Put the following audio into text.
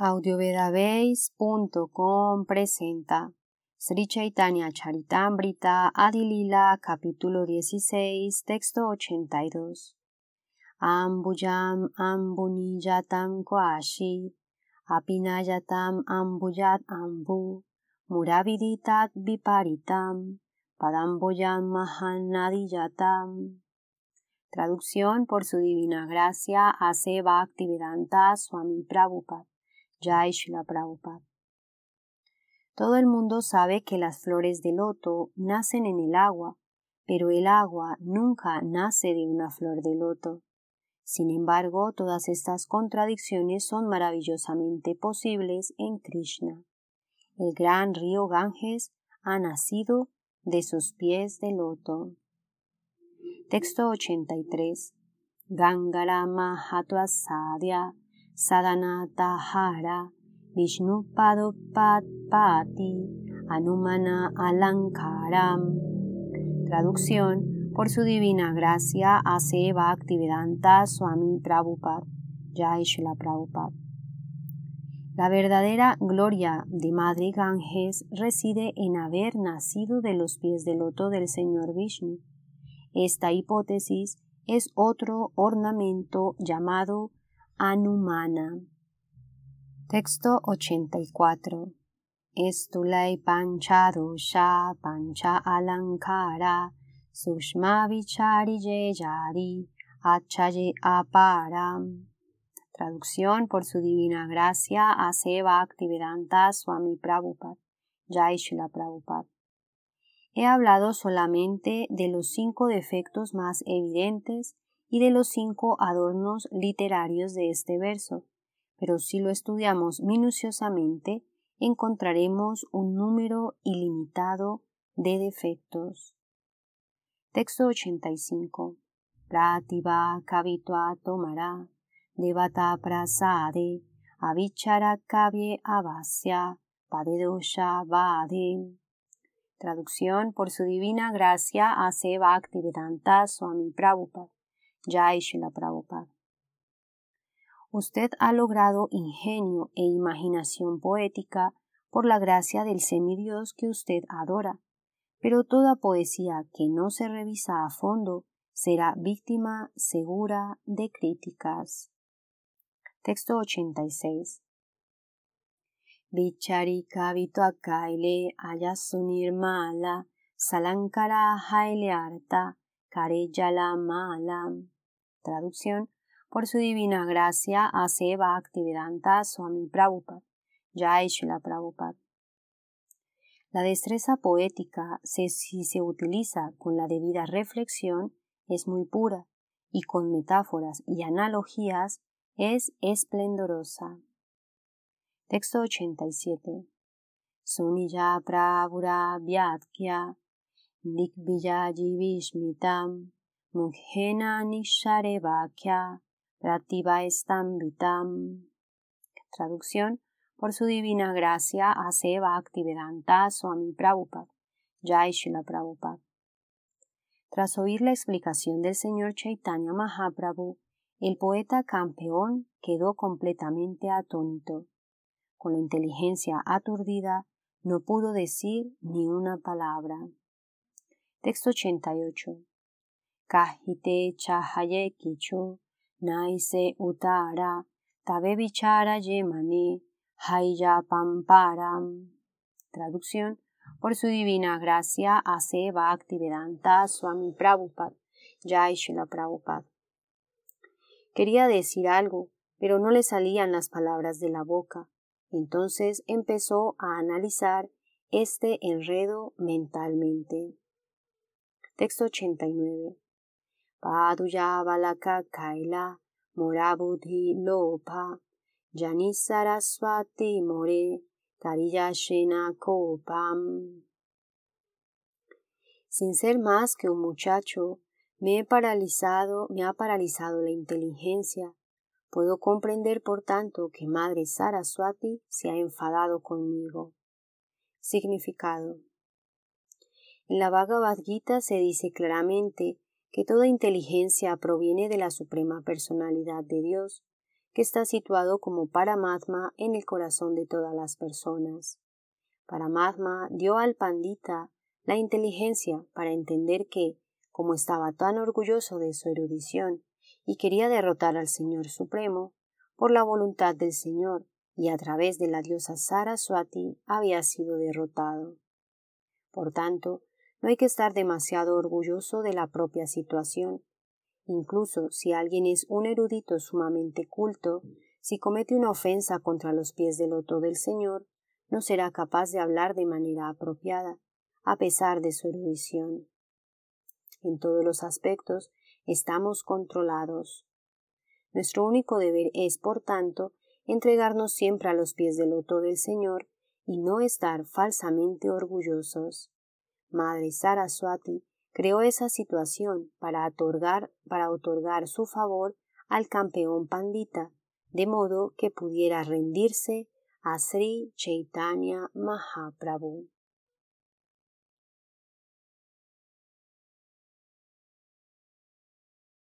audiovedabase.com presenta Sri Chaitanya Charitamrita Adilila capítulo 16 texto 82 Ambujam ambuniyatam koashi apinayatam ambuyat ambu muraviditat viparitam padamboyam mahanadiyatam Traducción por su divina gracia Aseva Bhaktivedanta Swami Prabhupada Prabhupada. Todo el mundo sabe que las flores de loto nacen en el agua, pero el agua nunca nace de una flor de loto. Sin embargo, todas estas contradicciones son maravillosamente posibles en Krishna. El gran río Ganges ha nacido de sus pies de loto. Texto 83. Gangara Mahatvasadya Vishnu Pati, Anumana Alankaram. Traducción, por su divina gracia, Seva Aktivedanta Swami Prabhupada, Yaishla Prabhupada. La verdadera gloria de Madre Ganges reside en haber nacido de los pies del loto del Señor Vishnu. Esta hipótesis es otro ornamento llamado Anumana. Texto 84. Estulai pancha pancha alankara sushma vichari yari achaye aparam. Traducción por su divina gracia a Seva Swami Prabhupada, Yaishila Prabhupada. He hablado solamente de los cinco defectos más evidentes y de los cinco adornos literarios de este verso, pero si lo estudiamos minuciosamente, encontraremos un número ilimitado de defectos. Texto 85. Prativa kavitva tomara, devata prasade, avichara kavye avasya, padedosha vade. Traducción por su divina gracia hace Bhaktivedanta Swami Prabhupada. Usted ha logrado ingenio e imaginación poética por la gracia del semidios que usted adora, pero toda poesía que no se revisa a fondo será víctima segura de críticas. Texto 86. Vicharika mala mala salankara haile Karejala-malam. Traducción. Por su divina gracia, a Seva Activedanta Swami Prabhupada. Yaishla Prabhupada. La destreza poética, si se utiliza con la debida reflexión, es muy pura y con metáforas y analogías es esplendorosa. Texto 87. Suniya pravura vyadkya Digvijayi Vishmitam, mukhena Nishare Vitam. Traducción: Por su divina gracia, hace Bhaktivedanta Swami Prabhupada, Jai Shila Prabhupada. Tras oír la explicación del señor Chaitanya Mahaprabhu, el poeta campeón quedó completamente atónito. Con la inteligencia aturdida, no pudo decir ni una palabra. Texto 88. Kahite chahaye kicho, naise utara, tabe bichara yemani, haya pamparam. Traducción. Por su divina gracia, hace Bhaktivedanta Swami prabhupad, Jai Shila prabhupad. Quería decir algo, pero no le salían las palabras de la boca. Entonces empezó a analizar este enredo mentalmente. Texto 89. Paduya balaka kaila morabudhi lopa Saraswati more kopam. Sin ser más que un muchacho, me he paralizado, me ha paralizado la inteligencia. Puedo comprender, por tanto, que Madre Saraswati se ha enfadado conmigo. Significado. En la Bhagavad Gita se dice claramente que toda inteligencia proviene de la Suprema Personalidad de Dios, que está situado como Paramatma en el corazón de todas las personas. Paramatma dio al pandita la inteligencia para entender que, como estaba tan orgulloso de su erudición y quería derrotar al Señor Supremo, por la voluntad del Señor y a través de la diosa Saraswati había sido derrotado. Por tanto, no hay que estar demasiado orgulloso de la propia situación. Incluso si alguien es un erudito sumamente culto, si comete una ofensa contra los pies del loto del Señor, no será capaz de hablar de manera apropiada, a pesar de su erudición. En todos los aspectos estamos controlados. Nuestro único deber es, por tanto, entregarnos siempre a los pies del loto del Señor y no estar falsamente orgullosos madre Saraswati, creó esa situación para otorgar, para otorgar su favor al campeón pandita, de modo que pudiera rendirse a Sri Chaitanya Mahaprabhu.